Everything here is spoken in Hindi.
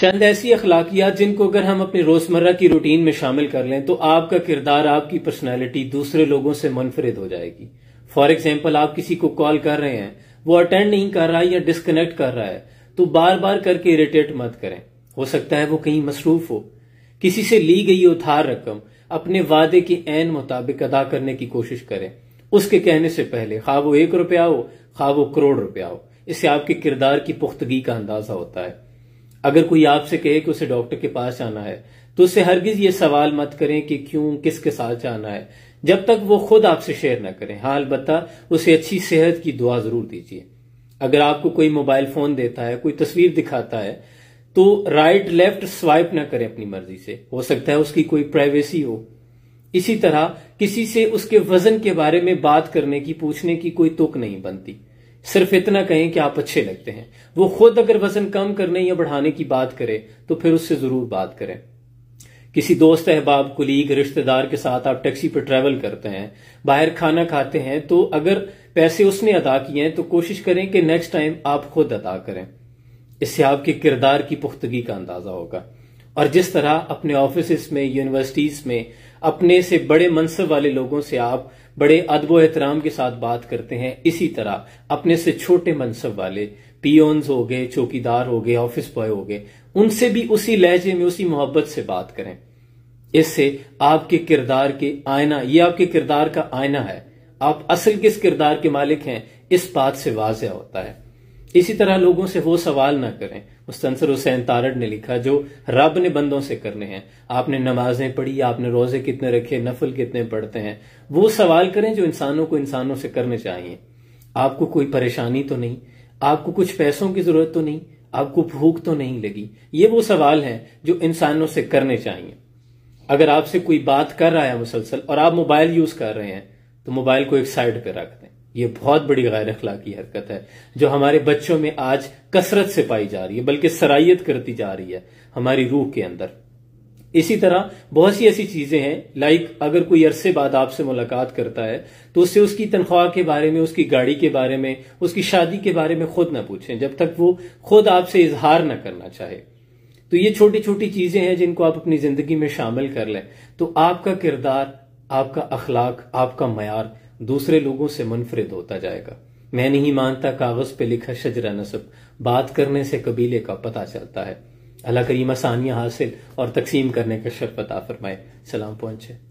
चंद ऐसी अखलाकियात जिनको अगर हम अपने रोजमर्रा की रूटीन में शामिल कर लें तो आपका किरदार आपकी पर्सनैलिटी दूसरे लोगों से मुनफरद हो जाएगी फॉर एग्जाम्पल आप किसी को कॉल कर रहे हैं वो अटेंड नहीं कर रहा है या डिस्कनेक्ट कर रहा है तो बार बार करके इरिटेट मत करें हो सकता है वो कहीं मसरूफ हो किसी से ली गई उधार रकम अपने वादे के एन मुताबिक अदा करने की कोशिश करें उसके कहने से पहले खा वो एक रुपया हो खा वो करोड़ रुपया हो इससे आपके किरदार की पुख्तगी का अंदाजा होता है अगर कोई आपसे कहे कि उसे डॉक्टर के पास जाना है तो उसे हरगिज ये सवाल मत करें कि क्यों किसके साथ जाना है जब तक वो खुद आपसे शेयर ना करें हाँ अलबत् उसे अच्छी सेहत की दुआ जरूर दीजिए अगर आपको कोई मोबाइल फोन देता है कोई तस्वीर दिखाता है तो राइट लेफ्ट स्वाइप ना करें अपनी मर्जी से हो सकता है उसकी कोई प्राइवेसी हो इसी तरह किसी से उसके वजन के बारे में बात करने की पूछने की कोई तुक नहीं बनती सिर्फ इतना कहें कि आप अच्छे लगते हैं वो खुद अगर वजन कम करने या बढ़ाने की बात करे तो फिर उससे जरूर बात करें किसी दोस्त अहबाब कुलीग रिश्तेदार के साथ आप टैक्सी पर ट्रैवल करते हैं बाहर खाना खाते हैं तो अगर पैसे उसने अदा किए हैं तो कोशिश करें कि नेक्स्ट टाइम आप खुद अदा करें इससे आपके किरदार की पुख्तगी का अंदाजा होगा और जिस तरह अपने ऑफिस में यूनिवर्सिटीज में अपने से बड़े मनसब वाले लोगों से आप बड़े अदबो एहतराम के साथ बात करते हैं इसी तरह अपने से छोटे मनसब वाले पियोन्स हो गए चौकीदार हो गए ऑफिस बॉय हो गए उनसे भी उसी लहजे में उसी मोहब्बत से बात करें इससे आपके किरदार के आयना ये आपके किरदार का आयना है आप असल किस किरदार के मालिक हैं इस बात से वाजह होता है इसी तरह लोगों से वो सवाल ना करें मुस्तंसर हुसैन तारड़ ने लिखा जो रब ने बंदों से करने हैं आपने नमाजें पढ़ी आपने रोजे कितने रखे नफल कितने पढ़ते हैं वो सवाल करें जो इंसानों को इंसानों से करने चाहिए आपको कोई परेशानी तो नहीं आपको कुछ पैसों की जरूरत तो नहीं आपको भूख तो नहीं लगी ये वो सवाल हैं जो इंसानों से करने चाहिए अगर आपसे कोई बात कर रहा है मुसलसल और आप मोबाइल यूज कर रहे हैं तो मोबाइल को एक साइड पर रख दें ये बहुत बड़ी गैर अखलाकी हरकत है जो हमारे बच्चों में आज कसरत से पाई जा रही है बल्कि सराइत करती जा रही है हमारी रूह के अंदर इसी तरह बहुत सी ऐसी चीजें हैं लाइक अगर कोई अरसे बाद आपसे मुलाकात करता है तो उससे उसकी तनख्वाह के बारे में उसकी गाड़ी के बारे में उसकी शादी के बारे में खुद ना पूछें जब तक वो खुद आपसे इजहार ना करना चाहे तो ये छोटी छोटी चीजें हैं जिनको आप अपनी जिंदगी में शामिल कर लें तो आपका किरदार आपका अखलाक आपका मैार दूसरे लोगों से मुनफरिद होता जाएगा मैं नहीं मानता कागज पे लिखा शजरा नसब बात करने से कबीले का पता चलता है अल्लाह करीम आसानियां हासिल और तकसीम करने का शरफत आ फरमाए सलाम पहुंचे